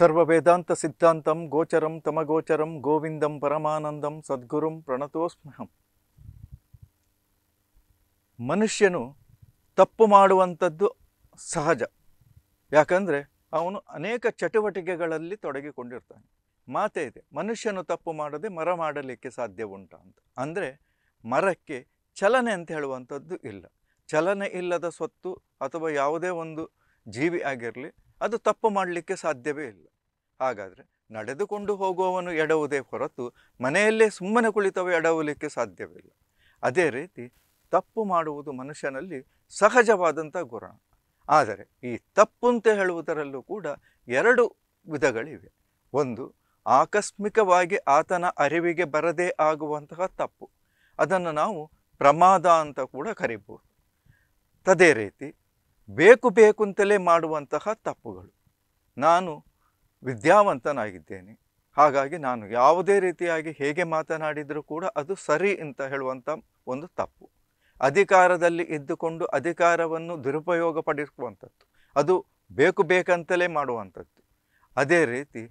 ಸರ್ವ ವೇದಾಂತ ಸಿದ್ಧಾಂತಂ ಗೋಚರಂ ತಮಗೋಚರಂ ಗೋವಿಂದಂ ಪರಮಾನಂದಂ ಸದ್ಗುರುಂ ಪ್ರಣತೋಸ್ಮಹಂ ಮನುಷ್ಯನು ತಪ್ಪು ಮಾಡುವಂಥದ್ದು ಸಹಜ ಯಾಕಂದರೆ ಅವನು ಅನೇಕ ಚಟುವಟಿಕೆಗಳಲ್ಲಿ ತೊಡಗಿಕೊಂಡಿರ್ತಾನೆ ಮಾತೇ ಇದೆ ಮನುಷ್ಯನು ತಪ್ಪು ಮಾಡದೆ ಮರ ಮಾಡಲಿಕ್ಕೆ ಸಾಧ್ಯ ಉಂಟ ಅಂತ ಅಂದರೆ ಮರಕ್ಕೆ ಚಲನೆ ಅಂತ ಹೇಳುವಂಥದ್ದು ಇಲ್ಲ ಚಲನೆ ಇಲ್ಲದ ಸ್ವತ್ತು ಅಥವಾ ಯಾವುದೇ ಒಂದು ಜೀವಿ ಆಗಿರಲಿ ಅದು ತಪ್ಪು ಮಾಡಲಿಕ್ಕೆ ಸಾಧ್ಯವೇ ಇಲ್ಲ ಹಾಗಾದರೆ ನಡೆದುಕೊಂಡು ಹೋಗುವವನು ಎಡವುದೇ ಹೊರತು ಮನೆಯಲ್ಲೇ ಸುಮ್ಮನೆ ಕುಳಿತವ ಎಡವಲಿಕ್ಕೆ ಸಾಧ್ಯವಿಲ್ಲ ಅದೇ ರೀತಿ ತಪ್ಪು ಮಾಡುವುದು ಮನುಷ್ಯನಲ್ಲಿ ಸಹಜವಾದಂಥ ಗುಣ ಆದರೆ ಈ ತಪ್ಪು ಅಂತ ಹೇಳುವುದರಲ್ಲೂ ಕೂಡ ಎರಡು ವಿಧಗಳಿವೆ ಒಂದು ಆಕಸ್ಮಿಕವಾಗಿ ಆತನ ಅರಿವಿಗೆ ಬರದೇ ಆಗುವಂತಹ ತಪ್ಪು ಅದನ್ನು ನಾವು ಪ್ರಮಾದ ಅಂತ ಕೂಡ ಕರಿಬೋದು ಅದೇ ರೀತಿ ಬೇಕು ಬೇಕು ಅಂತಲೇ ಮಾಡುವಂತಹ ತಪ್ಪುಗಳು ನಾನು ವಿದ್ಯಾವಂತನಾಗಿದ್ದೇನೆ ಹಾಗಾಗಿ ನಾನು ಯಾವುದೇ ರೀತಿಯಾಗಿ ಹೇಗೆ ಮಾತನಾಡಿದರೂ ಕೂಡ ಅದು ಸರಿ ಅಂತ ಹೇಳುವಂಥ ಒಂದು ತಪ್ಪು ಅಧಿಕಾರದಲ್ಲಿ ಇದ್ದುಕೊಂಡು ಅಧಿಕಾರವನ್ನು ದುರುಪಯೋಗ ಪಡಿಸುವಂಥದ್ದು ಅದು ಬೇಕು ಬೇಕಂತಲೇ ಮಾಡುವಂಥದ್ದು ಅದೇ ರೀತಿ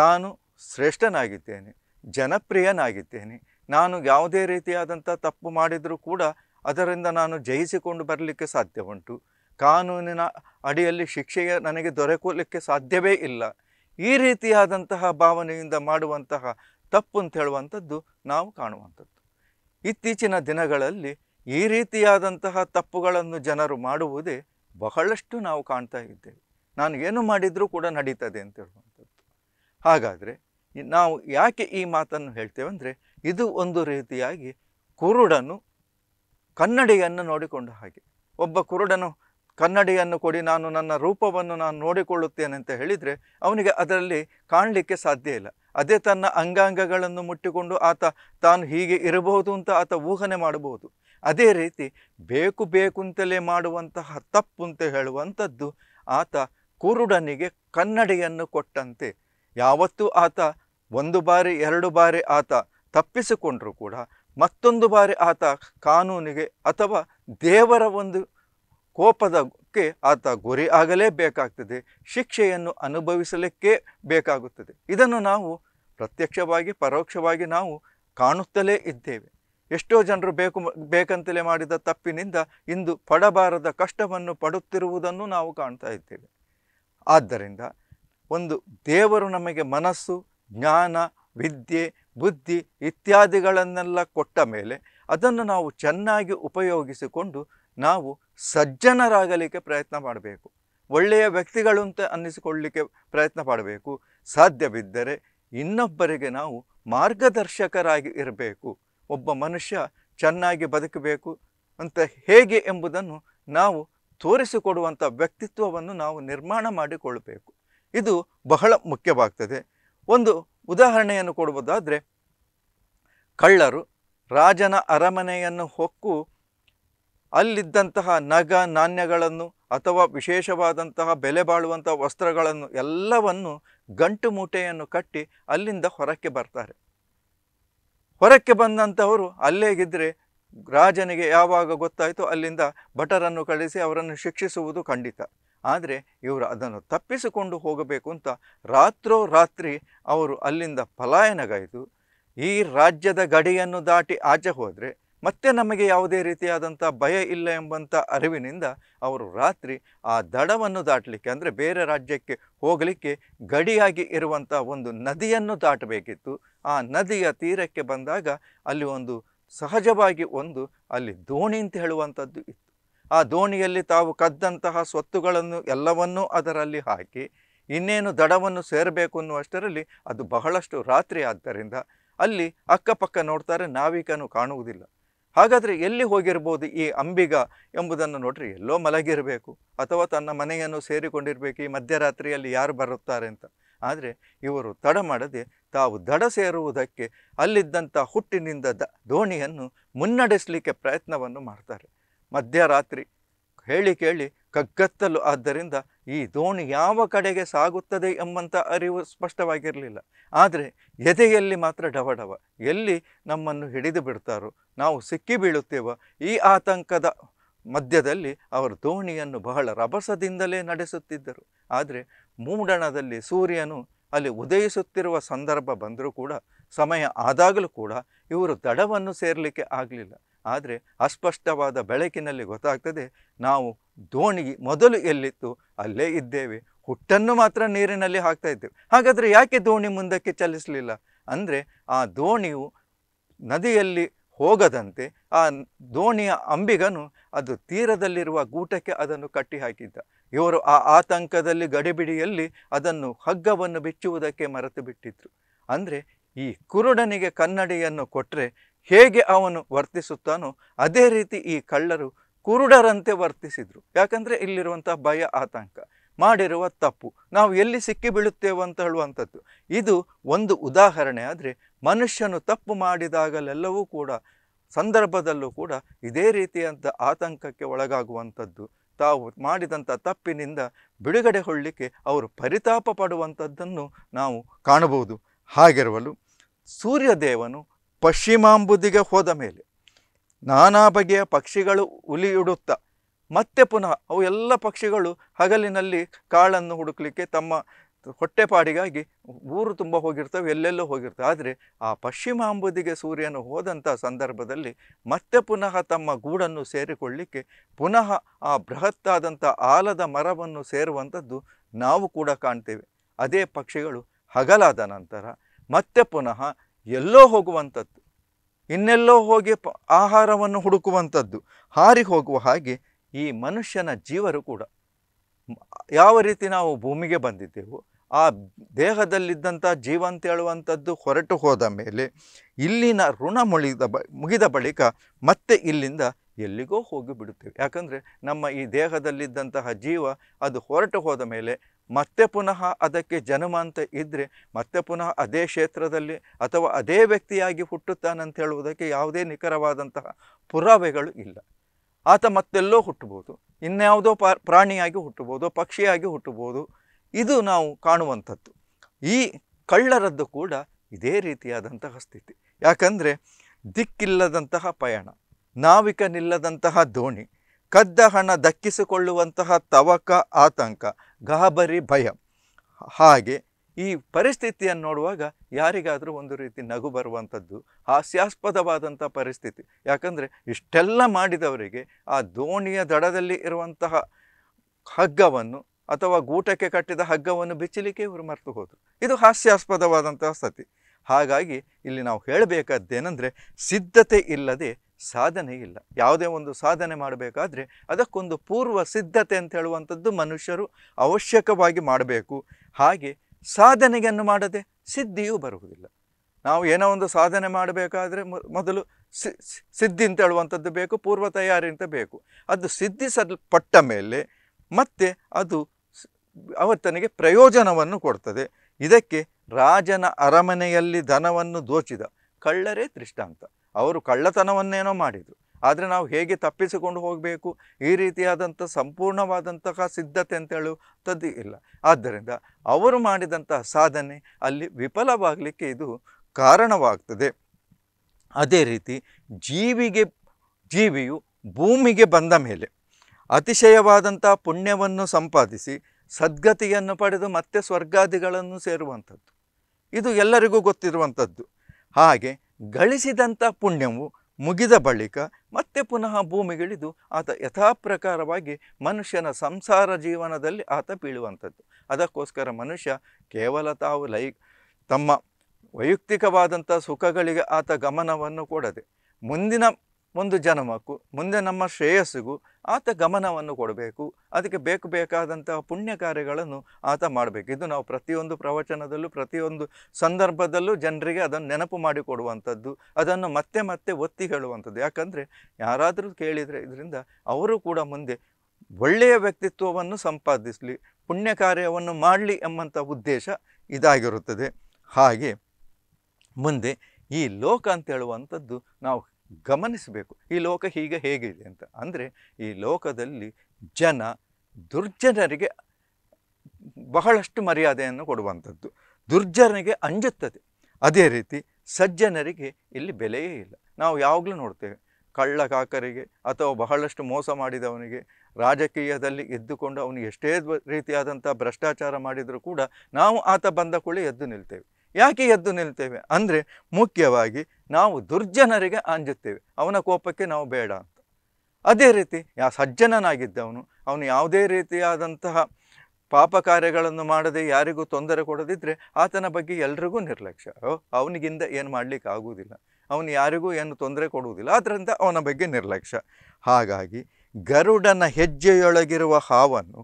ತಾನು ಶ್ರೇಷ್ಠನಾಗಿದ್ದೇನೆ ಜನಪ್ರಿಯನಾಗಿದ್ದೇನೆ ನಾನು ಯಾವುದೇ ರೀತಿಯಾದಂಥ ತಪ್ಪು ಮಾಡಿದರೂ ಕೂಡ ಅದರಿಂದ ನಾನು ಜಯಿಸಿಕೊಂಡು ಬರಲಿಕ್ಕೆ ಸಾಧ್ಯ ಉಂಟು ಕಾನೂನಿನ ಅಡಿಯಲ್ಲಿ ಶಿಕ್ಷೆಯ ನನಗೆ ದೊರಕಲಿಕ್ಕೆ ಸಾಧ್ಯವೇ ಇಲ್ಲ ಈ ರೀತಿಯಾದಂತಹ ಭಾವನೆಯಿಂದ ಮಾಡುವಂತಹ ತಪ್ಪು ಅಂತ ಹೇಳುವಂಥದ್ದು ನಾವು ಕಾಣುವಂಥದ್ದು ಇತ್ತೀಚಿನ ದಿನಗಳಲ್ಲಿ ಈ ರೀತಿಯಾದಂತಹ ತಪ್ಪುಗಳನ್ನು ಜನರು ಮಾಡುವುದೇ ಬಹಳಷ್ಟು ನಾವು ಕಾಣ್ತಾ ಇದ್ದೇವೆ ನಾನು ಏನು ಮಾಡಿದರೂ ಕೂಡ ನಡೀತದೆ ಅಂತ ಹೇಳುವಂಥದ್ದು ಹಾಗಾದರೆ ನಾವು ಯಾಕೆ ಈ ಮಾತನ್ನು ಹೇಳ್ತೇವೆ ಅಂದರೆ ಇದು ಒಂದು ರೀತಿಯಾಗಿ ಕುರುಡನು ಕನ್ನಡಿಯನ್ನು ನೋಡಿಕೊಂಡ ಹಾಗೆ ಒಬ್ಬ ಕುರುಡನು ಕನ್ನಡಿಯನ್ನು ಕೊಡಿ ನಾನು ನನ್ನ ರೂಪವನ್ನು ನಾನು ನೋಡಿಕೊಳ್ಳುತ್ತೇನೆ ಅಂತ ಹೇಳಿದರೆ ಅವನಿಗೆ ಅದರಲ್ಲಿ ಕಾಣಲಿಕ್ಕೆ ಸಾಧ್ಯ ಇಲ್ಲ ಅದೇ ತನ್ನ ಅಂಗಾಂಗಗಳನ್ನು ಮುಟ್ಟಿಕೊಂಡು ಆತ ತಾನು ಹೀಗೆ ಇರಬಹುದು ಅಂತ ಆತ ಊಹನೆ ಮಾಡಬಹುದು ಅದೇ ರೀತಿ ಬೇಕು ಬೇಕು ಅಂತಲೇ ಮಾಡುವಂತಹ ತಪ್ಪು ಅಂತ ಹೇಳುವಂಥದ್ದು ಆತ ಕುರುಡನಿಗೆ ಕನ್ನಡಿಯನ್ನು ಕೊಟ್ಟಂತೆ ಯಾವತ್ತೂ ಆತ ಒಂದು ಬಾರಿ ಎರಡು ಬಾರಿ ಆತ ತಪ್ಪಿಸಿಕೊಂಡರೂ ಕೂಡ ಮತ್ತೊಂದು ಬಾರಿ ಆತ ಕಾನೂನಿಗೆ ಅಥವಾ ದೇವರ ಒಂದು ಕೋಪದಕ್ಕೆ ಆತ ಗುರಿ ಬೇಕಾಗ್ತದೆ ಶಿಕ್ಷೆಯನ್ನು ಅನುಭವಿಸಲಿಕ್ಕೆ ಬೇಕಾಗುತ್ತದೆ ಇದನ್ನು ನಾವು ಪ್ರತ್ಯಕ್ಷವಾಗಿ ಪರೋಕ್ಷವಾಗಿ ನಾವು ಕಾಣುತ್ತಲೇ ಇದ್ದೇವೆ ಎಷ್ಟೋ ಜನರು ಬೇಕು ಬೇಕಂತಲೇ ಮಾಡಿದ ತಪ್ಪಿನಿಂದ ಇಂದು ಪಡಬಾರದ ಕಷ್ಟವನ್ನು ಪಡುತ್ತಿರುವುದನ್ನು ನಾವು ಕಾಣ್ತಾ ಇದ್ದೇವೆ ಆದ್ದರಿಂದ ಒಂದು ದೇವರು ನಮಗೆ ಮನಸ್ಸು ಜ್ಞಾನ ವಿದ್ಯೆ ಬುದ್ಧಿ ಇತ್ಯಾದಿಗಳನ್ನೆಲ್ಲ ಕೊಟ್ಟ ಮೇಲೆ ಅದನ್ನು ನಾವು ಚೆನ್ನಾಗಿ ಉಪಯೋಗಿಸಿಕೊಂಡು ನಾವು ಸಜ್ಜನರಾಗಲಿಕ್ಕೆ ಪ್ರಯತ್ನ ಮಾಡಬೇಕು ಒಳ್ಳೆಯ ವ್ಯಕ್ತಿಗಳು ಅಂತ ಅನ್ನಿಸಿಕೊಳ್ಳಲಿಕ್ಕೆ ಪ್ರಯತ್ನ ಪಡಬೇಕು ಸಾಧ್ಯವಿದ್ದರೆ ಇನ್ನೊಬ್ಬರಿಗೆ ನಾವು ಮಾರ್ಗದರ್ಶಕರಾಗಿ ಇರಬೇಕು ಒಬ್ಬ ಮನುಷ್ಯ ಚೆನ್ನಾಗಿ ಬದುಕಬೇಕು ಅಂತ ಹೇಗೆ ಎಂಬುದನ್ನು ನಾವು ತೋರಿಸಿಕೊಡುವಂಥ ವ್ಯಕ್ತಿತ್ವವನ್ನು ನಾವು ನಿರ್ಮಾಣ ಮಾಡಿಕೊಳ್ಳಬೇಕು ಇದು ಬಹಳ ಮುಖ್ಯವಾಗ್ತದೆ ಒಂದು ಉದಾಹರಣೆಯನ್ನು ಕೊಡುವುದಾದರೆ ಕಳ್ಳರು ರಾಜನ ಅರಮನೆಯನ್ನು ಹೊಕ್ಕು ಅಲ್ಲಿದ್ದಂತಹ ನಗ ನಾಣ್ಯಗಳನ್ನು ಅಥವಾ ವಿಶೇಷವಾದಂತಹ ಬೆಲೆ ಬಾಳುವಂಥ ವಸ್ತ್ರಗಳನ್ನು ಎಲ್ಲವನ್ನು ಗಂಟು ಮೂಟೆಯನ್ನು ಕಟ್ಟಿ ಅಲ್ಲಿಂದ ಹೊರಕ್ಕೆ ಬರ್ತಾರೆ ಹೊರಕ್ಕೆ ಬಂದಂಥವರು ಅಲ್ಲೇಗಿದ್ದರೆ ರಾಜನಿಗೆ ಯಾವಾಗ ಗೊತ್ತಾಯಿತು ಅಲ್ಲಿಂದ ಭಟರನ್ನು ಕಳಿಸಿ ಅವರನ್ನು ಶಿಕ್ಷಿಸುವುದು ಖಂಡಿತ ಆದರೆ ಇವರು ಅದನ್ನು ತಪ್ಪಿಸಿಕೊಂಡು ಹೋಗಬೇಕು ಅಂತ ರಾತ್ರೋ ರಾತ್ರಿ ಅವರು ಅಲ್ಲಿಂದ ಪಲಾಯನಗಾಯಿತು ಈ ರಾಜ್ಯದ ಗಡಿಯನ್ನು ದಾಟಿ ಆಚೆ ಹೋದರೆ ಮತ್ತೆ ನಮಗೆ ಯಾವುದೇ ರೀತಿಯಾದಂಥ ಭಯ ಇಲ್ಲ ಎಂಬಂಥ ಅರಿವಿನಿಂದ ಅವರು ರಾತ್ರಿ ಆ ದಡವನ್ನು ದಾಟಲಿಕ್ಕೆ ಅಂದರೆ ಬೇರೆ ರಾಜ್ಯಕ್ಕೆ ಹೋಗಲಿಕ್ಕೆ ಗಡಿಯಾಗಿ ಇರುವಂಥ ಒಂದು ನದಿಯನ್ನು ದಾಟಬೇಕಿತ್ತು ಆ ನದಿಯ ತೀರಕ್ಕೆ ಬಂದಾಗ ಅಲ್ಲಿ ಒಂದು ಸಹಜವಾಗಿ ಒಂದು ಅಲ್ಲಿ ದೋಣಿ ಅಂತ ಹೇಳುವಂಥದ್ದು ಇತ್ತು ಆ ದೋಣಿಯಲ್ಲಿ ತಾವು ಕದ್ದಂತಹ ಸ್ವತ್ತುಗಳನ್ನು ಎಲ್ಲವನ್ನೂ ಅದರಲ್ಲಿ ಹಾಕಿ ಇನ್ನೇನು ದಡವನ್ನು ಸೇರಬೇಕು ಅನ್ನುವಷ್ಟರಲ್ಲಿ ಅದು ಬಹಳಷ್ಟು ರಾತ್ರಿ ಆದ್ದರಿಂದ ಅಲ್ಲಿ ಅಕ್ಕಪಕ್ಕ ನೋಡ್ತಾರೆ ನಾವಿಕನು ಕಾಣುವುದಿಲ್ಲ ಹಾಗಾದರೆ ಎಲ್ಲಿ ಹೋಗಿರ್ಬೋದು ಈ ಅಂಬಿಗ ಎಂಬುದನ್ನು ನೋಡ್ರಿ ಎಲ್ಲೋ ಮಲಗಿರಬೇಕು ಅಥವಾ ತನ್ನ ಮನೆಯನ್ನು ಸೇರಿಕೊಂಡಿರಬೇಕು ಈ ಮಧ್ಯರಾತ್ರಿಯಲ್ಲಿ ಯಾರು ಬರುತ್ತಾರೆ ಅಂತ ಆದರೆ ಇವರು ತಡ ಮಾಡದೆ ತಾವು ದಡ ಸೇರುವುದಕ್ಕೆ ಅಲ್ಲಿದ್ದಂಥ ಹುಟ್ಟಿನಿಂದ ದ ದೋಣಿಯನ್ನು ಮುನ್ನಡೆಸಲಿಕ್ಕೆ ಪ್ರಯತ್ನವನ್ನು ಮಾಡ್ತಾರೆ ಮಧ್ಯರಾತ್ರಿ ಹೇಳಿ ಕೇಳಿ ಕಗ್ಗತ್ತಲು ಆದ್ದರಿಂದ ಈ ದೋಣಿ ಯಾವ ಕಡೆಗೆ ಸಾಗುತ್ತದೆ ಎಂಬಂಥ ಅರಿವು ಸ್ಪಷ್ಟವಾಗಿರಲಿಲ್ಲ ಆದರೆ ಎದೆಯಲ್ಲಿ ಮಾತ್ರ ಡವಡವ ಎಲ್ಲಿ ನಮ್ಮನ್ನು ಹಿಡಿದು ಬಿಡ್ತಾರೋ ನಾವು ಸಿಕ್ಕಿ ಬೀಳುತ್ತೇವೋ ಈ ಆತಂಕದ ಮಧ್ಯದಲ್ಲಿ ಅವರು ದೋಣಿಯನ್ನು ಬಹಳ ರಭಸದಿಂದಲೇ ನಡೆಸುತ್ತಿದ್ದರು ಆದರೆ ಮೂಡಣದಲ್ಲಿ ಸೂರ್ಯನು ಅಲ್ಲಿ ಉದಯಿಸುತ್ತಿರುವ ಸಂದರ್ಭ ಬಂದರೂ ಕೂಡ ಸಮಯ ಆದಾಗಲೂ ಕೂಡ ಇವರು ದಡವನ್ನು ಸೇರಲಿಕ್ಕೆ ಆಗಲಿಲ್ಲ ಆದರೆ ಅಸ್ಪಷ್ಟವಾದ ಬೆಳಕಿನಲ್ಲಿ ಗೊತ್ತಾಗ್ತದೆ ನಾವು ದೋಣಿ ಮೊದಲು ಎಲ್ಲಿತ್ತು ಅಲ್ಲೇ ಇದ್ದೇವೆ ಹುಟ್ಟನ್ನು ಮಾತ್ರ ನೀರಿನಲ್ಲಿ ಹಾಕ್ತಾ ಇದ್ದೇವೆ ಹಾಗಾದರೆ ಯಾಕೆ ದೋಣಿ ಮುಂದಕ್ಕೆ ಚಲಿಸಲಿಲ್ಲ ಅಂದರೆ ಆ ದೋಣಿಯು ನದಿಯಲ್ಲಿ ಹೋಗದಂತೆ ಆ ದೋಣಿಯ ಅಂಬಿಗನು ಅದು ತೀರದಲ್ಲಿರುವ ಗೂಟಕ್ಕೆ ಅದನ್ನು ಕಟ್ಟಿ ಹಾಕಿದ್ದ ಇವರು ಆ ಆತಂಕದಲ್ಲಿ ಗಡಿಬಿಡಿಯಲ್ಲಿ ಅದನ್ನು ಹಗ್ಗವನ್ನು ಬಿಚ್ಚುವುದಕ್ಕೆ ಮರೆತು ಬಿಟ್ಟಿದ್ರು ಅಂದರೆ ಈ ಕುರುಡನಿಗೆ ಕನ್ನಡಿಯನ್ನು ಕೊಟ್ಟರೆ ಹೇಗೆ ಅವನು ವರ್ತಿಸುತ್ತಾನೋ ಅದೇ ರೀತಿ ಈ ಕಳ್ಳರು ಕುರುಡರಂತೆ ವರ್ತಿಸಿದರು ಯಾಕಂದರೆ ಇಲ್ಲಿರುವಂಥ ಭಯ ಆತಂಕ ಮಾಡಿರುವ ತಪ್ಪು ನಾವು ಎಲ್ಲಿ ಸಿಕ್ಕಿ ಬೀಳುತ್ತೇವೆ ಅಂತ ಹೇಳುವಂಥದ್ದು ಇದು ಒಂದು ಉದಾಹರಣೆ ಆದರೆ ಮನುಷ್ಯನು ತಪ್ಪು ಮಾಡಿದಾಗಲೆಲ್ಲವೂ ಕೂಡ ಸಂದರ್ಭದಲ್ಲೂ ಕೂಡ ಇದೇ ರೀತಿಯಂಥ ಆತಂಕಕ್ಕೆ ಒಳಗಾಗುವಂಥದ್ದು ತಾವು ಮಾಡಿದಂಥ ತಪ್ಪಿನಿಂದ ಬಿಡುಗಡೆ ಹೊಳ್ಳಿಕ್ಕೆ ಅವರು ಪರಿತಾಪ ಪಡುವಂಥದ್ದನ್ನು ನಾವು ಕಾಣಬಹುದು ಹಾಗಿರುವಲು ಸೂರ್ಯದೇವನು ಪಶ್ಚಿಮಾಂಬುದಿಗೆ ಹೋದ ಮೇಲೆ ನಾನಾ ಬಗೆಯ ಪಕ್ಷಿಗಳು ಉಲಿಯುಡುತ್ತಾ ಮತ್ತೆ ಪುನಃ ಅವು ಎಲ್ಲ ಪಕ್ಷಿಗಳು ಹಗಲಿನಲ್ಲಿ ಕಾಳನ್ನು ಹುಡುಕಲಿಕ್ಕೆ ತಮ್ಮ ಹೊಟ್ಟೆಪಾಡಿಗಾಗಿ ಊರು ತುಂಬ ಹೋಗಿರ್ತವೆ ಎಲ್ಲೆಲ್ಲೋ ಹೋಗಿರ್ತವೆ ಆದರೆ ಆ ಪಶ್ಚಿಮಾಂಬುದಿಗೆ ಸೂರ್ಯನು ಹೋದಂಥ ಸಂದರ್ಭದಲ್ಲಿ ಮತ್ತೆ ಪುನಃ ತಮ್ಮ ಗೂಡನ್ನು ಸೇರಿಕೊಳ್ಳಲಿಕ್ಕೆ ಪುನಃ ಆ ಬೃಹತ್ತಾದಂಥ ಆಲದ ಮರವನ್ನು ಸೇರುವಂಥದ್ದು ನಾವು ಕೂಡ ಕಾಣ್ತೇವೆ ಅದೇ ಪಕ್ಷಿಗಳು ಹಗಲಾದ ನಂತರ ಮತ್ತೆ ಪುನಃ ಎಲ್ಲೋ ಹೋಗುವಂಥದ್ದು ಇನ್ನೆಲ್ಲೋ ಹೋಗಿ ಆಹಾರವನ್ನು ಹುಡುಕುವಂಥದ್ದು ಹಾರಿ ಹೋಗುವ ಹಾಗೆ ಈ ಮನುಷ್ಯನ ಜೀವರು ಕೂಡ ಯಾವ ರೀತಿ ನಾವು ಭೂಮಿಗೆ ಬಂದಿದ್ದೆವೋ ಆ ದೇಹದಲ್ಲಿದ್ದಂಥ ಜೀವ ಅಂತೇಳುವಂಥದ್ದು ಹೊರಟು ಹೋದ ಮೇಲೆ ಇಲ್ಲಿನ ಋಣ ಮುಳಿದ ಬ ಮುಗಿದ ಬಳಿಕ ಮತ್ತೆ ಇಲ್ಲಿಂದ ಎಲ್ಲಿಗೋ ಹೋಗಿಬಿಡುತ್ತೇವೆ ಯಾಕಂದರೆ ನಮ್ಮ ಈ ದೇಹದಲ್ಲಿದ್ದಂತಹ ಜೀವ ಅದು ಹೊರಟು ಹೋದ ಮೇಲೆ ಮತ್ತೆ ಪುನಃ ಅದಕ್ಕೆ ಜನ್ಮ ಅಂತ ಇದ್ದರೆ ಮತ್ತೆ ಪುನಃ ಅದೇ ಕ್ಷೇತ್ರದಲ್ಲಿ ಅಥವಾ ಅದೇ ವ್ಯಕ್ತಿಯಾಗಿ ಹುಟ್ಟುತ್ತಾನಂತ ಹೇಳುವುದಕ್ಕೆ ಯಾವುದೇ ನಿಖರವಾದಂತಹ ಪುರಾವೆಗಳು ಇಲ್ಲ ಆತ ಮತ್ತೆಲ್ಲೋ ಹುಟ್ಟಬಹುದು ಇನ್ಯಾವುದೋ ಪ್ರಾಣಿಯಾಗಿ ಹುಟ್ಟಬಹುದು ಪಕ್ಷಿಯಾಗಿ ಹುಟ್ಟಬಹುದು ಇದು ನಾವು ಕಾಣುವಂಥದ್ದು ಈ ಕಳ್ಳರದ್ದು ಕೂಡ ಇದೇ ರೀತಿಯಾದಂತಹ ಸ್ಥಿತಿ ಯಾಕಂದರೆ ದಿಕ್ಕಿಲ್ಲದಂತಹ ಪಯಣ ನಾವಿಕನಿಲ್ಲದಂತಹ ದೋಣಿ ಕದ್ದ ಹಣ ದಕ್ಕಿಸಿಕೊಳ್ಳುವಂತಹ ತವಕ ಆತಂಕ ಗಾಬರಿ ಭಯ ಹಾಗೆ ಈ ಪರಿಸ್ಥಿತಿಯನ್ನು ನೋಡುವಾಗ ಯಾರಿಗಾದರೂ ಒಂದು ರೀತಿ ನಗು ಬರುವಂಥದ್ದು ಹಾಸ್ಯಾಸ್ಪದವಾದಂಥ ಪರಿಸ್ಥಿತಿ ಯಾಕಂದರೆ ಇಷ್ಟೆಲ್ಲ ಮಾಡಿದವರಿಗೆ ಆ ದೋಣಿಯ ದಡದಲ್ಲಿ ಇರುವಂತಹ ಹಗ್ಗವನ್ನು ಅಥವಾ ಗೂಟಕ್ಕೆ ಕಟ್ಟಿದ ಹಗ್ಗವನ್ನು ಬಿಚ್ಚಲಿಕ್ಕೆ ಇವರು ಮರೆತು ಹೋದರು ಇದು ಹಾಸ್ಯಾಸ್ಪದವಾದಂತಹ ಸ್ಥಿತಿ ಹಾಗಾಗಿ ಇಲ್ಲಿ ನಾವು ಹೇಳಬೇಕಾದ್ದೇನೆಂದರೆ ಸಿದ್ಧತೆ ಇಲ್ಲದೆ ಸಾಧನೆ ಇಲ್ಲ ಯಾವುದೇ ಒಂದು ಸಾಧನೆ ಮಾಡಬೇಕಾದ್ರೆ ಅದಕ್ಕೊಂದು ಪೂರ್ವ ಸಿದ್ಧತೆ ಅಂತ ಹೇಳುವಂಥದ್ದು ಮನುಷ್ಯರು ಅವಶ್ಯಕವಾಗಿ ಮಾಡಬೇಕು ಹಾಗೆ ಸಾಧನೆಯನ್ನು ಮಾಡದೆ ಸಿದ್ಧಿಯೂ ಬರುವುದಿಲ್ಲ ನಾವು ಏನೋ ಒಂದು ಸಾಧನೆ ಮಾಡಬೇಕಾದ್ರೆ ಮೊದಲು ಸಿದ್ಧಿ ಅಂತ ಹೇಳುವಂಥದ್ದು ಬೇಕು ಪೂರ್ವ ತಯಾರಿ ಅಂತ ಬೇಕು ಅದು ಸಿದ್ಧಿಸಲ್ಪಟ್ಟ ಮೇಲೆ ಮತ್ತೆ ಅದು ಅವತ್ತನಿಗೆ ಪ್ರಯೋಜನವನ್ನು ಕೊಡ್ತದೆ ಇದಕ್ಕೆ ರಾಜನ ಅರಮನೆಯಲ್ಲಿ ಧನವನ್ನು ದೋಚಿದ ಕಳ್ಳರೇ ದೃಷ್ಟಾಂತ ಅವರು ಕಳ್ಳತನವನ್ನೇನೋ ಮಾಡಿದರು ಆದರೆ ನಾವು ಹೇಗೆ ತಪ್ಪಿಸಿಕೊಂಡು ಹೋಗಬೇಕು ಈ ರೀತಿಯಾದಂಥ ಸಂಪೂರ್ಣವಾದಂತಹ ಸಿದ್ಧತೆ ಅಂತೇಳುವಂಥದ್ದು ಇಲ್ಲ ಆದ್ದರಿಂದ ಅವರು ಮಾಡಿದಂತಹ ಸಾಧನೆ ಅಲ್ಲಿ ವಿಫಲವಾಗಲಿಕ್ಕೆ ಇದು ಕಾರಣವಾಗ್ತದೆ ಅದೇ ರೀತಿ ಜೀವಿಗೆ ಜೀವಿಯು ಭೂಮಿಗೆ ಬಂದ ಮೇಲೆ ಅತಿಶಯವಾದಂಥ ಪುಣ್ಯವನ್ನು ಸಂಪಾದಿಸಿ ಸದ್ಗತಿಯನ್ನು ಪಡೆದು ಮತ್ತೆ ಸ್ವರ್ಗಾದಿಗಳನ್ನು ಸೇರುವಂಥದ್ದು ಇದು ಎಲ್ಲರಿಗೂ ಗೊತ್ತಿರುವಂಥದ್ದು ಹಾಗೆ ಗಳಿಸಿದಂಥ ಪುಣ್ಯವು ಮುಗಿದ ಬಳಿಕ ಮತ್ತೆ ಪುನಃ ಭೂಮಿಗಿಳಿದು ಆತ ಯಥಾಪ್ರಕಾರವಾಗಿ ಮನುಷ್ಯನ ಸಂಸಾರ ಜೀವನದಲ್ಲಿ ಆತ ಬೀಳುವಂಥದ್ದು ಅದಕ್ಕೋಸ್ಕರ ಮನುಷ್ಯ ಕೇವಲ ತಾವು ಲೈ ತಮ್ಮ ವೈಯಕ್ತಿಕವಾದಂಥ ಸುಖಗಳಿಗೆ ಆತ ಗಮನವನ್ನು ಕೊಡದೆ ಮುಂದಿನ ಒಂದು ಜನ್ಮಕ್ಕೂ ಮುಂದೆ ನಮ್ಮ ಶ್ರೇಯಸ್ಸಿಗೂ ಆತ ಗಮನವನ್ನು ಕೊಡಬೇಕು ಅದಕ್ಕೆ ಬೇಕು ಬೇಕಾದಂತಹ ಪುಣ್ಯ ಕಾರ್ಯಗಳನ್ನು ಆತ ಮಾಡಬೇಕು ಇದು ನಾವು ಪ್ರತಿಯೊಂದು ಪ್ರವಚನದಲ್ಲೂ ಪ್ರತಿಯೊಂದು ಸಂದರ್ಭದಲ್ಲೂ ಜನರಿಗೆ ಅದನ್ನು ನೆನಪು ಮಾಡಿಕೊಡುವಂಥದ್ದು ಅದನ್ನು ಮತ್ತೆ ಮತ್ತೆ ಒತ್ತಿ ಹೇಳುವಂಥದ್ದು ಯಾಕಂದರೆ ಯಾರಾದರೂ ಕೇಳಿದರೆ ಇದರಿಂದ ಅವರು ಕೂಡ ಮುಂದೆ ಒಳ್ಳೆಯ ವ್ಯಕ್ತಿತ್ವವನ್ನು ಸಂಪಾದಿಸಲಿ ಪುಣ್ಯ ಕಾರ್ಯವನ್ನು ಮಾಡಲಿ ಎಂಬಂಥ ಉದ್ದೇಶ ಇದಾಗಿರುತ್ತದೆ ಹಾಗೆ ಮುಂದೆ ಈ ಲೋಕ ಅಂತ ಹೇಳುವಂಥದ್ದು ನಾವು ಗಮನಿಸಬೇಕು ಈ ಲೋಕ ಹೀಗೆ ಹೇಗಿದೆ ಅಂತ ಅಂದರೆ ಈ ಲೋಕದಲ್ಲಿ ಜನ ದುರ್ಜನರಿಗೆ ಬಹಳಷ್ಟು ಮರ್ಯಾದೆಯನ್ನು ಕೊಡುವಂಥದ್ದು ದುರ್ಜನಿಗೆ ಅಂಜುತ್ತದೆ ಅದೇ ರೀತಿ ಸಜ್ಜನರಿಗೆ ಇಲ್ಲಿ ಬೆಲೆಯೇ ಇಲ್ಲ ನಾವು ಯಾವಾಗಲೂ ನೋಡ್ತೇವೆ ಕಳ್ಳ ಕಾಕರಿಗೆ ಅಥವಾ ಬಹಳಷ್ಟು ಮೋಸ ಮಾಡಿದವನಿಗೆ ರಾಜಕೀಯದಲ್ಲಿ ಎದ್ದುಕೊಂಡು ಅವನು ಎಷ್ಟೇ ರೀತಿಯಾದಂಥ ಭ್ರಷ್ಟಾಚಾರ ಮಾಡಿದರೂ ಕೂಡ ನಾವು ಆತ ಬಂದ ಕೂಡಲೇ ಎದ್ದು ನಿಲ್ತೇವೆ ಯಾಕೆ ಎದ್ದು ನಿಲ್ತೇವೆ ಅಂದರೆ ಮುಖ್ಯವಾಗಿ ನಾವು ದುರ್ಜನರಿಗೆ ಅಂಜುತ್ತೇವೆ ಅವನ ಕೋಪಕ್ಕೆ ನಾವು ಬೇಡ ಅಂತ ಅದೇ ರೀತಿ ಯಾ ಸಜ್ಜನನಾಗಿದ್ದವನು ಅವನು ಯಾವುದೇ ರೀತಿಯಾದಂತಹ ಪಾಪ ಕಾರ್ಯಗಳನ್ನು ಮಾಡದೆ ಯಾರಿಗೂ ತೊಂದರೆ ಕೊಡದಿದ್ದರೆ ಆತನ ಬಗ್ಗೆ ಎಲ್ರಿಗೂ ನಿರ್ಲಕ್ಷ್ಯ ಅವನಿಗಿಂದ ಏನು ಮಾಡಲಿಕ್ಕೆ ಆಗುವುದಿಲ್ಲ ಅವನು ಯಾರಿಗೂ ಏನು ತೊಂದರೆ ಕೊಡುವುದಿಲ್ಲ ಆದ್ದರಿಂದ ಅವನ ಬಗ್ಗೆ ನಿರ್ಲಕ್ಷ್ಯ ಹಾಗಾಗಿ ಗರುಡನ ಹೆಜ್ಜೆಯೊಳಗಿರುವ ಹಾವನ್ನು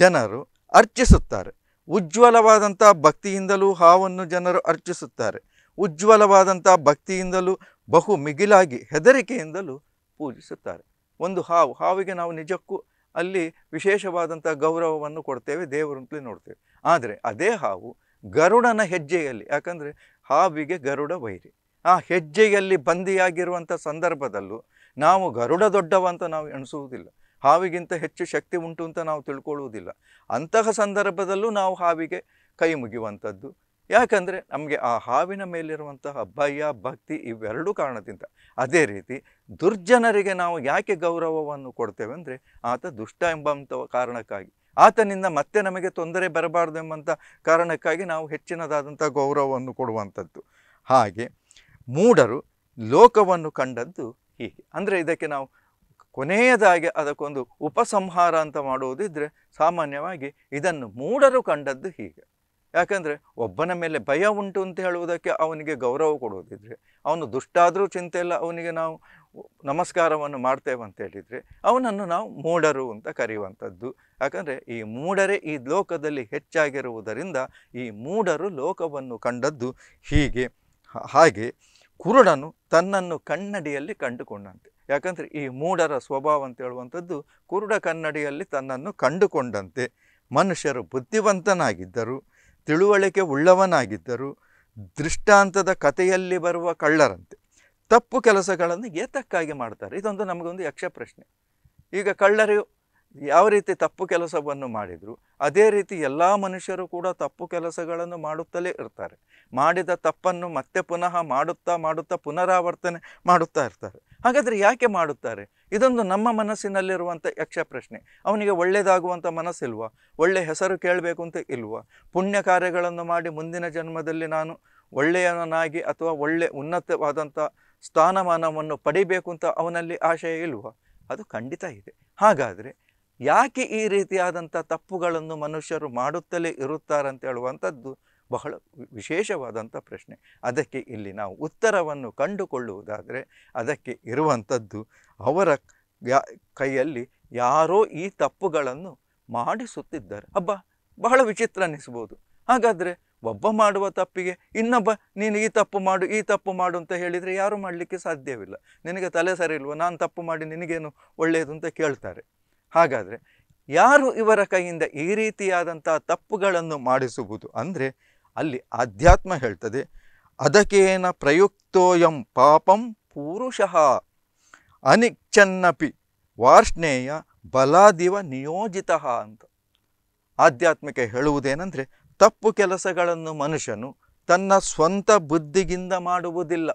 ಜನರು ಅರ್ಚಿಸುತ್ತಾರೆ ಉಜ್ವಲವಾದಂಥ ಭಕ್ತಿಯಿಂದಲೂ ಹಾವನ್ನು ಜನರು ಅರ್ಚಿಸುತ್ತಾರೆ ಉಜ್ವಲವಾದಂಥ ಭಕ್ತಿಯಿಂದಲೂ ಬಹು ಮಿಗಿಲಾಗಿ ಹೆದರಿಕೆಯಿಂದಲೂ ಪೂಜಿಸುತ್ತಾರೆ ಒಂದು ಹಾವು ಹಾವಿಗೆ ನಾವು ನಿಜಕ್ಕೂ ಅಲ್ಲಿ ವಿಶೇಷವಾದಂಥ ಗೌರವವನ್ನು ಕೊಡ್ತೇವೆ ದೇವರಂತಲೇ ನೋಡ್ತೇವೆ ಆದರೆ ಅದೇ ಹಾವು ಗರುಡನ ಹೆಜ್ಜೆಯಲ್ಲಿ ಯಾಕಂದರೆ ಹಾವಿಗೆ ಗರುಡ ವೈರಿ ಆ ಹೆಜ್ಜೆಯಲ್ಲಿ ಬಂದಿಯಾಗಿರುವಂಥ ಸಂದರ್ಭದಲ್ಲೂ ನಾವು ಗರುಡ ದೊಡ್ಡವಂತ ನಾವು ಎಣಿಸುವುದಿಲ್ಲ ಹಾವಿಗಿಂತ ಹೆಚ್ಚು ಶಕ್ತಿ ಉಂಟು ಅಂತ ನಾವು ತಿಳ್ಕೊಳ್ಳುವುದಿಲ್ಲ ಅಂತಹ ಸಂದರ್ಭದಲ್ಲೂ ನಾವು ಹಾವಿಗೆ ಕೈ ಮುಗಿಯುವಂಥದ್ದು ಯಾಕಂದರೆ ನಮಗೆ ಆ ಹಾವಿನ ಮೇಲಿರುವಂತಹ ಭಯ ಭಕ್ತಿ ಇವೆರಡೂ ಕಾರಣದಿಂದ ಅದೇ ರೀತಿ ದುರ್ಜನರಿಗೆ ನಾವು ಯಾಕೆ ಗೌರವವನ್ನು ಕೊಡ್ತೇವೆ ಅಂದರೆ ಆತ ದುಷ್ಟ ಎಂಬಂಥ ಕಾರಣಕ್ಕಾಗಿ ಆತನಿಂದ ಮತ್ತೆ ನಮಗೆ ತೊಂದರೆ ಬರಬಾರ್ದು ಎಂಬಂಥ ಕಾರಣಕ್ಕಾಗಿ ನಾವು ಹೆಚ್ಚಿನದಾದಂಥ ಗೌರವವನ್ನು ಕೊಡುವಂಥದ್ದು ಹಾಗೆ ಮೂಡರು ಲೋಕವನ್ನು ಕಂಡದ್ದು ಹೀಗೆ ಅಂದರೆ ಇದಕ್ಕೆ ನಾವು ಕೊನೆಯದಾಗಿ ಅದಕ್ಕೊಂದು ಉಪಸಂಹಾರ ಅಂತ ಮಾಡುವುದಿದ್ರೆ ಸಾಮಾನ್ಯವಾಗಿ ಇದನ್ನು ಮೂಡರು ಕಂಡದ್ದು ಹೀಗೆ ಯಾಕಂದರೆ ಒಬ್ಬನ ಮೇಲೆ ಭಯ ಉಂಟು ಅಂತ ಹೇಳುವುದಕ್ಕೆ ಅವನಿಗೆ ಗೌರವ ಕೊಡುವುದಿದ್ರೆ ಅವನು ದುಷ್ಟಾದರೂ ಚಿಂತೆ ಇಲ್ಲ ಅವನಿಗೆ ನಾವು ನಮಸ್ಕಾರವನ್ನು ಮಾಡ್ತೇವೆ ಅಂತ ಹೇಳಿದರೆ ಅವನನ್ನು ನಾವು ಮೂಡರು ಅಂತ ಕರೆಯುವಂಥದ್ದು ಯಾಕಂದರೆ ಈ ಮೂಡರೇ ಈ ಲೋಕದಲ್ಲಿ ಹೆಚ್ಚಾಗಿರುವುದರಿಂದ ಈ ಮೂಡರು ಲೋಕವನ್ನು ಕಂಡದ್ದು ಹೀಗೆ ಹಾಗೆ ಕುರುಡನು ತನ್ನನ್ನು ಕನ್ನಡಿಯಲ್ಲಿ ಕಂಡುಕೊಂಡಂತೆ ಯಾಕಂದರೆ ಈ ಮೂಡರ ಸ್ವಭಾವ ಅಂತ ಹೇಳುವಂಥದ್ದು ಕುರುಡ ಕನ್ನಡಿಯಲ್ಲಿ ತನ್ನನ್ನು ಕಂಡುಕೊಂಡಂತೆ ಮನುಷ್ಯರು ಬುದ್ಧಿವಂತನಾಗಿದ್ದರು ತಿಳುವಳಿಕೆ ಉಳ್ಳವನಾಗಿದ್ದರು ದೃಷ್ಟಾಂತದ ಕಥೆಯಲ್ಲಿ ಬರುವ ಕಳ್ಳರಂತೆ ತಪ್ಪು ಕೆಲಸಗಳನ್ನು ಏತಕ್ಕಾಗಿ ಮಾಡ್ತಾರೆ ಇದೊಂದು ನಮಗೊಂದು ಯಕ್ಷ ಪ್ರಶ್ನೆ ಈಗ ಕಳ್ಳರು ಯಾವ ರೀತಿ ತಪ್ಪು ಕೆಲಸವನ್ನು ಮಾಡಿದರು ಅದೇ ರೀತಿ ಎಲ್ಲ ಮನುಷ್ಯರು ಕೂಡ ತಪ್ಪು ಕೆಲಸಗಳನ್ನು ಮಾಡುತ್ತಲೇ ಇರ್ತಾರೆ ಮಾಡಿದ ತಪ್ಪನ್ನು ಮತ್ತೆ ಪುನಃ ಮಾಡುತ್ತಾ ಮಾಡುತ್ತಾ ಪುನರಾವರ್ತನೆ ಮಾಡುತ್ತಾ ಇರ್ತಾರೆ ಹಾಗಾದರೆ ಯಾಕೆ ಮಾಡುತ್ತಾರೆ ಇದೊಂದು ನಮ್ಮ ಮನಸ್ಸಿನಲ್ಲಿರುವಂಥ ಯಕ್ಷ ಪ್ರಶ್ನೆ ಅವನಿಗೆ ಒಳ್ಳೆಯದಾಗುವಂಥ ಮನಸ್ಸಿಲ್ವ ಒಳ್ಳೆಯ ಹೆಸರು ಕೇಳಬೇಕು ಅಂತ ಇಲ್ವಾ ಪುಣ್ಯ ಕಾರ್ಯಗಳನ್ನು ಮಾಡಿ ಮುಂದಿನ ಜನ್ಮದಲ್ಲಿ ನಾನು ಒಳ್ಳೆಯವನಾಗಿ ಅಥವಾ ಒಳ್ಳೆ ಉನ್ನತವಾದಂಥ ಸ್ಥಾನಮಾನವನ್ನು ಪಡಿಬೇಕು ಅಂತ ಅವನಲ್ಲಿ ಆಶಯ ಇಲ್ವ ಅದು ಖಂಡಿತ ಇದೆ ಹಾಗಾದರೆ ಯಾಕೆ ಈ ರೀತಿಯಾದಂಥ ತಪ್ಪುಗಳನ್ನು ಮನುಷ್ಯರು ಮಾಡುತ್ತಲೇ ಇರುತ್ತಾರಂತ ಹೇಳುವಂಥದ್ದು ಬಹಳ ವಿಶೇಷವಾದಂಥ ಪ್ರಶ್ನೆ ಅದಕ್ಕೆ ಇಲ್ಲಿ ನಾವು ಉತ್ತರವನ್ನು ಕಂಡುಕೊಳ್ಳುವುದಾದರೆ ಅದಕ್ಕೆ ಇರುವಂಥದ್ದು ಅವರ ಕೈಯಲ್ಲಿ ಯಾರೋ ಈ ತಪ್ಪುಗಳನ್ನು ಮಾಡಿಸುತ್ತಿದ್ದಾರೆ ಅಬ್ಬ ಬಹಳ ವಿಚಿತ್ರ ಅನ್ನಿಸ್ಬೋದು ಹಾಗಾದರೆ ಒಬ್ಬ ಮಾಡುವ ತಪ್ಪಿಗೆ ಇನ್ನೊಬ್ಬ ನೀನು ಈ ತಪ್ಪು ಮಾಡು ಈ ತಪ್ಪು ಮಾಡು ಅಂತ ಹೇಳಿದರೆ ಯಾರೂ ಮಾಡಲಿಕ್ಕೆ ಸಾಧ್ಯವಿಲ್ಲ ನಿನಗೆ ತಲೆ ಸರಿ ನಾನು ತಪ್ಪು ಮಾಡಿ ನಿನಗೇನು ಒಳ್ಳೆಯದು ಅಂತ ಕೇಳ್ತಾರೆ ಹಾಗಾದರೆ ಯಾರು ಇವರ ಕೈಯಿಂದ ಈ ರೀತಿಯಾದಂಥ ತಪ್ಪುಗಳನ್ನು ಮಾಡಿಸುವುದು ಅಂದರೆ ಅಲ್ಲಿ ಆಧ್ಯಾತ್ಮ ಹೇಳ್ತದೆ ಅದಕೇನ ಪ್ರಯುಕ್ತೋಯಂ ಪಾಪಂ ಪುರುಷಃ ಅನಿಚ್ಛನ್ನಪಿ ವಾರ್ಷ್ಣೇಯ ಬಲಾದಿವ ನಿಯೋಜಿತ ಅಂತ ಆಧ್ಯಾತ್ಮಿಕ ಹೇಳುವುದೇನೆಂದರೆ ತಪ್ಪು ಕೆಲಸಗಳನ್ನು ಮನುಷ್ಯನು ತನ್ನ ಸ್ವಂತ ಬುದ್ಧಿಗಿಂದ ಮಾಡುವುದಿಲ್ಲ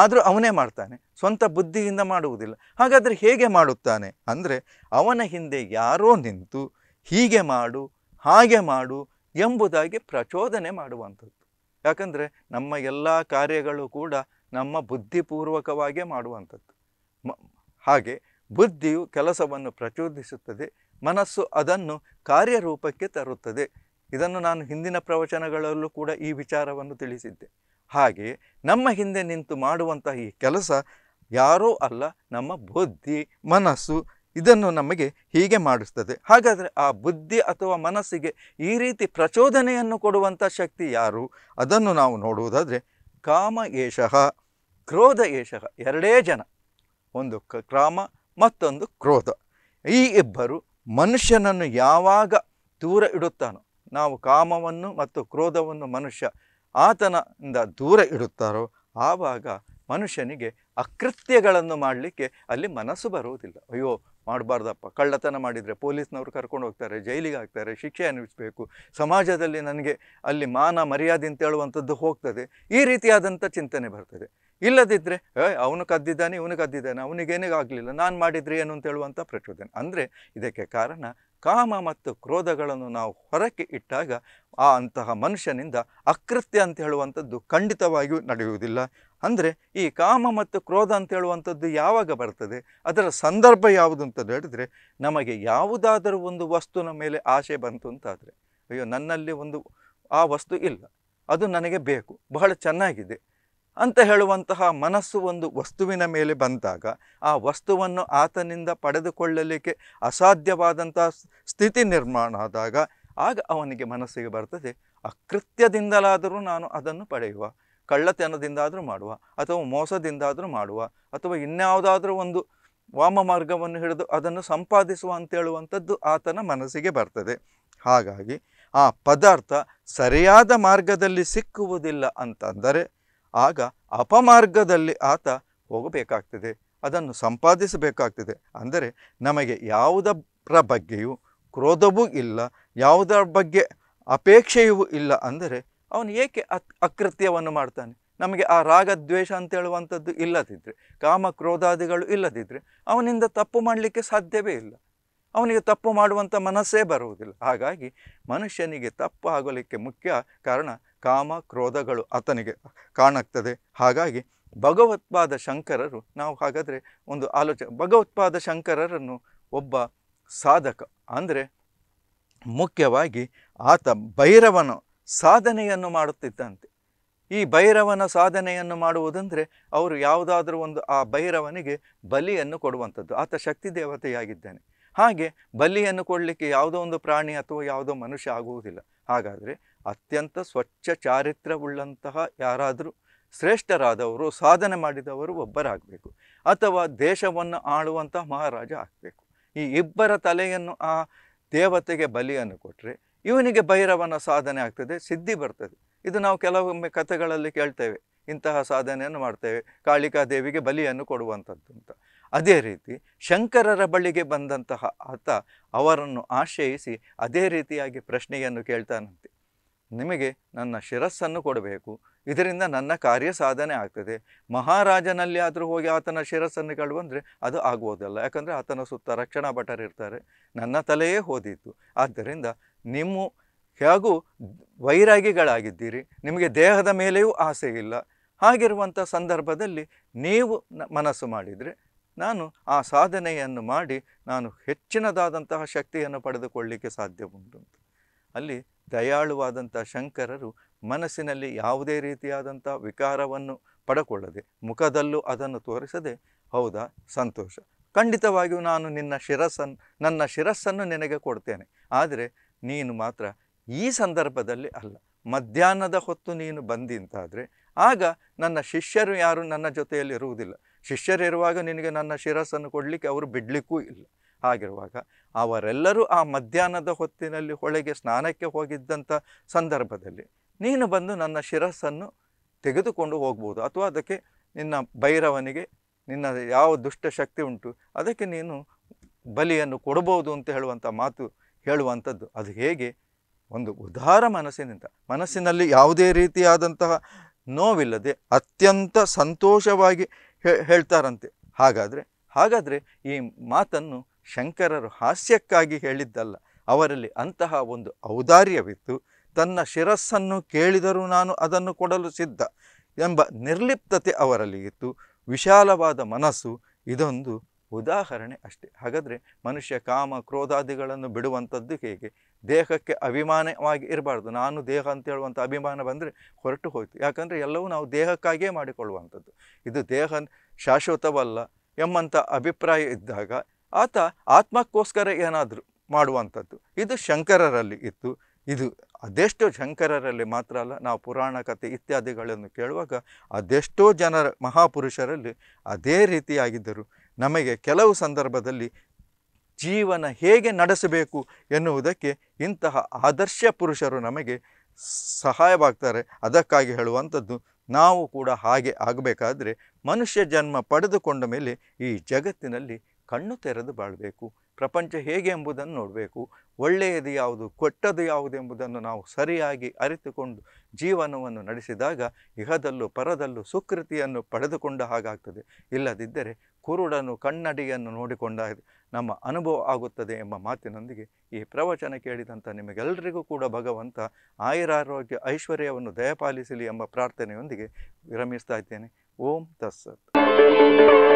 ಆದರೂ ಅವನೇ ಮಾಡ್ತಾನೆ ಸ್ವಂತ ಬುದ್ಧಿಯಿಂದ ಮಾಡುವುದಿಲ್ಲ ಹಾಗಾದರೆ ಹೇಗೆ ಮಾಡುತ್ತಾನೆ ಅಂದರೆ ಅವನ ಹಿಂದೆ ಯಾರೋ ನಿಂತು ಹೀಗೆ ಮಾಡು ಹಾಗೆ ಮಾಡು ಎಂಬುದಾಗಿ ಪ್ರಚೋದನೆ ಮಾಡುವಂಥದ್ದು ಯಾಕಂದರೆ ನಮ್ಮ ಎಲ್ಲ ಕಾರ್ಯಗಳು ಕೂಡ ನಮ್ಮ ಬುದ್ಧಿಪೂರ್ವಕವಾಗೇ ಮಾಡುವಂಥದ್ದು ಮ ಹಾಗೆ ಬುದ್ಧಿಯು ಕೆಲಸವನ್ನು ಪ್ರಚೋದಿಸುತ್ತದೆ ಮನಸ್ಸು ಅದನ್ನು ಕಾರ್ಯರೂಪಕ್ಕೆ ತರುತ್ತದೆ ಇದನ್ನು ನಾನು ಹಿಂದಿನ ಪ್ರವಚನಗಳಲ್ಲೂ ಕೂಡ ಈ ವಿಚಾರವನ್ನು ತಿಳಿಸಿದ್ದೆ ಹಾಗೆ ನಮ್ಮ ಹಿಂದೆ ನಿಂತು ಮಾಡುವಂತಹ ಈ ಕೆಲಸ ಯಾರೂ ಅಲ್ಲ ನಮ್ಮ ಬುದ್ಧಿ ಮನಸ್ಸು ಇದನ್ನು ನಮಗೆ ಹೀಗೆ ಮಾಡಿಸ್ತದೆ ಹಾಗಾದರೆ ಆ ಬುದ್ಧಿ ಅಥವಾ ಮನಸ್ಸಿಗೆ ಈ ರೀತಿ ಪ್ರಚೋದನೆಯನ್ನು ಕೊಡುವಂಥ ಶಕ್ತಿ ಯಾರು ಅದನ್ನು ನಾವು ನೋಡುವುದಾದರೆ ಕಾಮ ಏಷಃ ಕ್ರೋಧ ಏಷಃ ಎರಡೇ ಜನ ಒಂದು ಕ್ರಾಮ ಮತ್ತೊಂದು ಕ್ರೋಧ ಈ ಇಬ್ಬರು ಮನುಷ್ಯನನ್ನು ಯಾವಾಗ ದೂರ ಇಡುತ್ತಾನೋ ನಾವು ಕಾಮವನ್ನು ಮತ್ತು ಕ್ರೋಧವನ್ನು ಮನುಷ್ಯ ಆತನಿಂದ ದೂರ ಇಡುತ್ತಾರೋ ಆವಾಗ ಮನುಷ್ಯನಿಗೆ ಅಕೃತ್ಯಗಳನ್ನು ಮಾಡಲಿಕ್ಕೆ ಅಲ್ಲಿ ಮನಸ್ಸು ಬರುವುದಿಲ್ಲ ಅಯ್ಯೋ ಮಾಡಬಾರ್ದಪ್ಪ ಕಳ್ಳತನ ಮಾಡಿದರೆ ಪೊಲೀಸ್ನವರು ಕರ್ಕೊಂಡು ಹೋಗ್ತಾರೆ ಜೈಲಿಗೆ ಹಾಕ್ತಾರೆ ಶಿಕ್ಷೆ ಅನ್ವಿಸಬೇಕು ಸಮಾಜದಲ್ಲಿ ನನಗೆ ಅಲ್ಲಿ ಮಾನ ಮರ್ಯಾದೆ ಅಂತ ಹೇಳುವಂಥದ್ದು ಹೋಗ್ತದೆ ಈ ರೀತಿಯಾದಂಥ ಚಿಂತನೆ ಬರ್ತದೆ ಇಲ್ಲದಿದ್ದರೆ ಏ ಅವನು ಕದ್ದಿದ್ದಾನೆ ಇವನು ಕದ್ದಿದ್ದಾನೆ ಅವನಿಗೇನಿಗೆ ಆಗಲಿಲ್ಲ ನಾನು ಮಾಡಿದರೆ ಏನು ಅಂತ ಹೇಳುವಂಥ ಪ್ರಚೋದನೆ ಅಂದರೆ ಇದಕ್ಕೆ ಕಾರಣ ಕಾಮ ಮತ್ತು ಕ್ರೋಧಗಳನ್ನು ನಾವು ಹೊರಕ್ಕೆ ಇಟ್ಟಾಗ ಆ ಅಂತಹ ಮನುಷ್ಯನಿಂದ ಅಕೃತ್ಯ ಅಂತ ಹೇಳುವಂಥದ್ದು ಖಂಡಿತವಾಗಿಯೂ ನಡೆಯುವುದಿಲ್ಲ ಅಂದರೆ ಈ ಕಾಮ ಮತ್ತು ಕ್ರೋಧ ಅಂತ ಹೇಳುವಂಥದ್ದು ಯಾವಾಗ ಬರ್ತದೆ ಅದರ ಸಂದರ್ಭ ಯಾವುದು ಅಂತ ಹೇಳಿದ್ರೆ ನಮಗೆ ಯಾವುದಾದರೂ ಒಂದು ವಸ್ತುವಿನ ಮೇಲೆ ಆಸೆ ಬಂತು ಅಂತಾದರೆ ಅಯ್ಯೋ ನನ್ನಲ್ಲಿ ಒಂದು ಆ ವಸ್ತು ಇಲ್ಲ ಅದು ನನಗೆ ಬೇಕು ಬಹಳ ಚೆನ್ನಾಗಿದೆ ಅಂತ ಹೇಳುವಂತಹ ಮನಸ್ಸು ಒಂದು ವಸ್ತುವಿನ ಮೇಲೆ ಬಂದಾಗ ಆ ವಸ್ತುವನ್ನು ಆತನಿಂದ ಪಡೆದುಕೊಳ್ಳಲಿಕ್ಕೆ ಅಸಾಧ್ಯವಾದಂತಹ ಸ್ಥಿತಿ ನಿರ್ಮಾಣ ಆದಾಗ ಆಗ ಅವನಿಗೆ ಮನಸ್ಸಿಗೆ ಬರ್ತದೆ ಅಕೃತ್ಯದಿಂದಲಾದರೂ ನಾನು ಅದನ್ನು ಪಡೆಯುವ ಕಳ್ಳತನದಿಂದಾದರೂ ಮಾಡುವ ಅಥವಾ ಮೋಸದಿಂದಾದರೂ ಮಾಡುವ ಅಥವಾ ಇನ್ಯಾವುದಾದ್ರೂ ಒಂದು ವಾಮ ಮಾರ್ಗವನ್ನು ಹಿಡಿದು ಅದನ್ನು ಸಂಪಾದಿಸುವ ಅಂತೇಳುವಂಥದ್ದು ಆತನ ಮನಸ್ಸಿಗೆ ಬರ್ತದೆ ಹಾಗಾಗಿ ಆ ಪದಾರ್ಥ ಸರಿಯಾದ ಮಾರ್ಗದಲ್ಲಿ ಸಿಕ್ಕುವುದಿಲ್ಲ ಅಂತಂದರೆ ಆಗ ಅಪಮಾರ್ಗದಲ್ಲಿ ಆತ ಹೋಗಬೇಕಾಗ್ತದೆ ಅದನ್ನು ಸಂಪಾದಿಸಬೇಕಾಗ್ತದೆ ಅಂದರೆ ನಮಗೆ ಯಾವುದರ ಬಗ್ಗೆಯೂ ಕ್ರೋಧವೂ ಇಲ್ಲ ಯಾವುದರ ಬಗ್ಗೆ ಅಪೇಕ್ಷೆಯೂ ಇಲ್ಲ ಅಂದರೆ ಅವನು ಏಕೆ ಅತ್ ಅಕೃತ್ಯವನ್ನು ಮಾಡ್ತಾನೆ ನಮಗೆ ಆ ರಾಗ ದ್ವೇಷ ಅಂತ ಹೇಳುವಂಥದ್ದು ಇಲ್ಲದಿದ್ದರೆ ಕಾಮ ಕ್ರೋಧಾದಿಗಳು ಇಲ್ಲದಿದ್ದರೆ ಅವನಿಂದ ತಪ್ಪು ಮಾಡಲಿಕ್ಕೆ ಸಾಧ್ಯವೇ ಇಲ್ಲ ಅವನಿಗೆ ತಪ್ಪು ಮಾಡುವಂಥ ಮನಸ್ಸೇ ಬರುವುದಿಲ್ಲ ಹಾಗಾಗಿ ಮನುಷ್ಯನಿಗೆ ತಪ್ಪು ಆಗಲಿಕ್ಕೆ ಮುಖ್ಯ ಕಾರಣ ಕಾಮ ಕ್ರೋಧಗಳು ಆತನಿಗೆ ಕಾಣಾಗ್ತದೆ ಹಾಗಾಗಿ ಭಗವತ್ಪಾದ ಶಂಕರರು ನಾವು ಹಾಗಾದರೆ ಒಂದು ಆಲೋಚನೆ ಭಗವತ್ಪಾದ ಶಂಕರರನ್ನು ಒಬ್ಬ ಸಾಧಕ ಅಂದರೆ ಮುಖ್ಯವಾಗಿ ಆತ ಭೈರವನು ಸಾಧನೆಯನ್ನು ಮಾಡುತ್ತಿದ್ದಂತೆ ಈ ಭೈರವನ ಸಾಧನೆಯನ್ನು ಮಾಡುವುದಂದರೆ ಅವರು ಯಾವುದಾದ್ರೂ ಒಂದು ಆ ಭೈರವನಿಗೆ ಬಲಿಯನ್ನು ಕೊಡುವಂಥದ್ದು ಆತ ಶಕ್ತಿ ದೇವತೆಯಾಗಿದ್ದಾನೆ ಹಾಗೆ ಬಲಿಯನ್ನು ಕೊಡಲಿಕ್ಕೆ ಯಾವುದೋ ಒಂದು ಪ್ರಾಣಿ ಅಥವಾ ಯಾವುದೋ ಮನುಷ್ಯ ಆಗುವುದಿಲ್ಲ ಹಾಗಾದರೆ ಅತ್ಯಂತ ಸ್ವಚ್ಛ ಚಾರಿತ್ರವುಳ್ಳಂತಹ ಯಾರಾದರೂ ಶ್ರೇಷ್ಠರಾದವರು ಸಾಧನೆ ಮಾಡಿದವರು ಒಬ್ಬರಾಗಬೇಕು ಅಥವಾ ದೇಶವನ್ನು ಆಳುವಂತಹ ಮಹಾರಾಜ ಆಗಬೇಕು ಈ ಇಬ್ಬರ ತಲೆಯನ್ನು ಆ ದೇವತೆಗೆ ಬಲಿಯನ್ನು ಕೊಟ್ಟರೆ ಇವನಿಗೆ ಭೈರವನ ಸಾಧನೆ ಆಗ್ತದೆ ಸಿದ್ಧಿ ಬರ್ತದೆ ಇದು ನಾವು ಕೆಲವೊಮ್ಮೆ ಕಥೆಗಳಲ್ಲಿ ಕೇಳ್ತೇವೆ ಇಂತಹ ಸಾಧನೆಯನ್ನು ಮಾಡ್ತೇವೆ ಕಾಳಿಕಾ ದೇವಿಗೆ ಬಲಿಯನ್ನು ಕೊಡುವಂಥದ್ದು ಅಂತ ಅದೇ ರೀತಿ ಶಂಕರರ ಬಳಿಗೆ ಬಂದಂತಹ ಆತ ಅವರನ್ನು ಆಶ್ರಯಿಸಿ ಅದೇ ರೀತಿಯಾಗಿ ಪ್ರಶ್ನೆಯನ್ನು ಕೇಳ್ತಾನಂತೆ ನಿಮಗೆ ನನ್ನ ಶಿರಸ್ಸನ್ನು ಕೊಡಬೇಕು ಇದರಿಂದ ನನ್ನ ಕಾರ್ಯ ಸಾಧನೆ ಆಗ್ತದೆ ಮಹಾರಾಜನಲ್ಲಿ ಆದರೂ ಹೋಗಿ ಆತನ ಶಿರಸ್ಸನ್ನು ಕೇಳುವಂದರೆ ಅದು ಆಗುವುದಲ್ಲ ಯಾಕಂದರೆ ಆತನ ಸುತ್ತ ರಕ್ಷಣಾ ಭಟರಿರ್ತಾರೆ ನನ್ನ ತಲೆಯೇ ಹೋದಿತ್ತು ಆದ್ದರಿಂದ ನಿಮ್ಮ ಹಾಗೂ ವೈರಾಗಿಗಳಾಗಿದ್ದೀರಿ ನಿಮಗೆ ದೇಹದ ಮೇಲೆಯೂ ಆಸೆ ಇಲ್ಲ ಹಾಗಿರುವಂಥ ಸಂದರ್ಭದಲ್ಲಿ ನೀವು ಮನಸ್ಸು ಮಾಡಿದರೆ ನಾನು ಆ ಸಾಧನೆಯನ್ನು ಮಾಡಿ ನಾನು ಹೆಚ್ಚಿನದಾದಂತಹ ಶಕ್ತಿಯನ್ನು ಪಡೆದುಕೊಳ್ಳಲಿಕ್ಕೆ ಸಾಧ್ಯ ಉಂಟು ಅಲ್ಲಿ ದಯಾಳುವಾದಂಥ ಶಂಕರರು ಮನಸ್ಸಿನಲ್ಲಿ ಯಾವುದೇ ರೀತಿಯಾದಂಥ ವಿಕಾರವನ್ನು ಪಡಕೊಳ್ಳದೆ ಮುಖದಲ್ಲೂ ಅದನ್ನು ತೋರಿಸದೆ ಹೌದಾ ಸಂತೋಷ ಖಂಡಿತವಾಗಿಯೂ ನಾನು ನಿನ್ನ ಶಿರಸ್ಸನ್ನು ನನ್ನ ಶಿರಸ್ಸನ್ನು ನಿನಗೆ ಕೊಡ್ತೇನೆ ಆದರೆ ನೀನು ಮಾತ್ರ ಈ ಸಂದರ್ಭದಲ್ಲಿ ಅಲ್ಲ ಮಧ್ಯಾಹ್ನದ ಹೊತ್ತು ನೀನು ಬಂದಿಂತಾದರೆ ಆಗ ನನ್ನ ಶಿಷ್ಯರು ಯಾರು ನನ್ನ ಜೊತೆಯಲ್ಲಿ ಇರುವುದಿಲ್ಲ ಶಿಷ್ಯರಿರುವಾಗ ನಿನಗೆ ನನ್ನ ಶಿರಸ್ಸನ್ನು ಕೊಡಲಿಕ್ಕೆ ಅವರು ಬಿಡಲಿಕ್ಕೂ ಇಲ್ಲ ಹಾಗಿರುವಾಗ ಅವರೆಲ್ಲರೂ ಆ ಮಧ್ಯಾಹ್ನದ ಹೊತ್ತಿನಲ್ಲಿ ಹೊಳೆಗೆ ಸ್ನಾನಕ್ಕೆ ಹೋಗಿದ್ದಂಥ ಸಂದರ್ಭದಲ್ಲಿ ನೀನು ಬಂದು ನನ್ನ ಶಿರಸ್ಸನ್ನು ತೆಗೆದುಕೊಂಡು ಹೋಗ್ಬೋದು ಅಥವಾ ಅದಕ್ಕೆ ನಿನ್ನ ಭೈರವನಿಗೆ ನಿನ್ನ ಯಾವ ದುಷ್ಟ ಶಕ್ತಿ ಉಂಟು ಅದಕ್ಕೆ ನೀನು ಬಲಿಯನ್ನು ಕೊಡಬಹುದು ಅಂತ ಹೇಳುವಂಥ ಮಾತು ಹೇಳುವಂಥದ್ದು ಅದು ಹೇಗೆ ಒಂದು ಉದಾರ ಮನಸ್ಸಿನಿಂದ ಮನಸ್ಸಿನಲ್ಲಿ ಯಾವುದೇ ರೀತಿಯಾದಂತಹ ನೋವಿಲ್ಲದೆ ಅತ್ಯಂತ ಸಂತೋಷವಾಗಿ ಹೇಳ್ತಾರಂತೆ ಹಾಗಾದರೆ ಹಾಗಾದರೆ ಈ ಮಾತನ್ನು ಶಂಕರರು ಹಾಸ್ಯಕ್ಕಾಗಿ ಹೇಳಿದ್ದಲ್ಲ ಅವರಲ್ಲಿ ಅಂತಹ ಒಂದು ಔದಾರ್ಯವಿತ್ತು ತನ್ನ ಶಿರಸ್ಸನ್ನು ಕೇಳಿದರೂ ನಾನು ಅದನ್ನು ಕೊಡಲು ಸಿದ್ಧ ಎಂಬ ನಿರ್ಲಿಪ್ತತೆ ಅವರಲ್ಲಿ ಇತ್ತು ವಿಶಾಲವಾದ ಮನಸ್ಸು ಇದೊಂದು ಉದಾಹರಣೆ ಅಷ್ಟೇ ಹಾಗಾದರೆ ಮನುಷ್ಯ ಕಾಮ ಕ್ರೋಧಾದಿಗಳನ್ನು ಬಿಡುವಂಥದ್ದು ಹೇಗೆ ದೇಹಕ್ಕೆ ಅಭಿಮಾನವಾಗಿ ಇರಬಾರ್ದು ನಾನು ದೇಹ ಅಂತ ಹೇಳುವಂಥ ಅಭಿಮಾನ ಬಂದರೆ ಹೊರಟು ಹೋಯಿತು ಯಾಕಂದರೆ ಎಲ್ಲವೂ ನಾವು ದೇಹಕ್ಕಾಗಿಯೇ ಮಾಡಿಕೊಳ್ಳುವಂಥದ್ದು ಇದು ದೇಹ ಶಾಶ್ವತವಲ್ಲ ಎಂಬಂಥ ಅಭಿಪ್ರಾಯ ಇದ್ದಾಗ ಆತ ಆತ್ಮಕ್ಕೋಸ್ಕರ ಏನಾದರೂ ಮಾಡುವಂಥದ್ದು ಇದು ಶಂಕರರಲ್ಲಿ ಇತ್ತು ಇದು ಅದೆಷ್ಟೋ ಶಂಕರರಲ್ಲಿ ಮಾತ್ರ ಅಲ್ಲ ನಾವು ಪುರಾಣ ಕಥೆ ಇತ್ಯಾದಿಗಳನ್ನು ಕೇಳುವಾಗ ಅದೆಷ್ಟೋ ಜನರ ಮಹಾಪುರುಷರಲ್ಲಿ ಅದೇ ರೀತಿಯಾಗಿದ್ದರು ನಮಗೆ ಕೆಲವು ಸಂದರ್ಭದಲ್ಲಿ ಜೀವನ ಹೇಗೆ ನಡೆಸಬೇಕು ಎನ್ನುವುದಕ್ಕೆ ಇಂತಹ ಆದರ್ಶ ಪುರುಷರು ನಮಗೆ ಸಹಾಯವಾಗ್ತಾರೆ ಅದಕ್ಕಾಗಿ ಹೇಳುವಂಥದ್ದು ನಾವು ಕೂಡ ಹಾಗೆ ಆಗಬೇಕಾದರೆ ಮನುಷ್ಯ ಜನ್ಮ ಪಡೆದುಕೊಂಡ ಮೇಲೆ ಈ ಜಗತ್ತಿನಲ್ಲಿ ಕಣ್ಣು ತೆರೆದು ಬಾಳಬೇಕು ಪ್ರಪಂಚ ಹೇಗೆ ಎಂಬುದನ್ನು ನೋಡಬೇಕು ಒಳ್ಳೆಯದು ಯಾವುದು ಕೊಟ್ಟದು ಯಾವುದು ಎಂಬುದನ್ನು ನಾವು ಸರಿಯಾಗಿ ಅರಿತುಕೊಂಡು ಜೀವನವನ್ನು ನಡೆಸಿದಾಗ ಇಹದಲ್ಲೂ ಪರದಲ್ಲೂ ಸುಕೃತಿಯನ್ನು ಪಡೆದುಕೊಂಡ ಹಾಗಾಗ್ತದೆ ಇಲ್ಲದಿದ್ದರೆ ಕುರುಡನು ಕಣ್ಣಡಿಯನ್ನು ನೋಡಿಕೊಂಡ ನಮ್ಮ ಅನುಭವ ಆಗುತ್ತದೆ ಎಂಬ ಮಾತಿನೊಂದಿಗೆ ಈ ಪ್ರವಚನ ಕೇಳಿದಂಥ ನಿಮಗೆಲ್ಲರಿಗೂ ಕೂಡ ಭಗವಂತ ಆಯುರಾರೋಗ್ಯ ಐಶ್ವರ್ಯವನ್ನು ದಯಪಾಲಿಸಲಿ ಎಂಬ ಪ್ರಾರ್ಥನೆಯೊಂದಿಗೆ ವಿರಮಿಸ್ತಾ ಇದ್ದೇನೆ ಓಂ ತತ್ಸತ್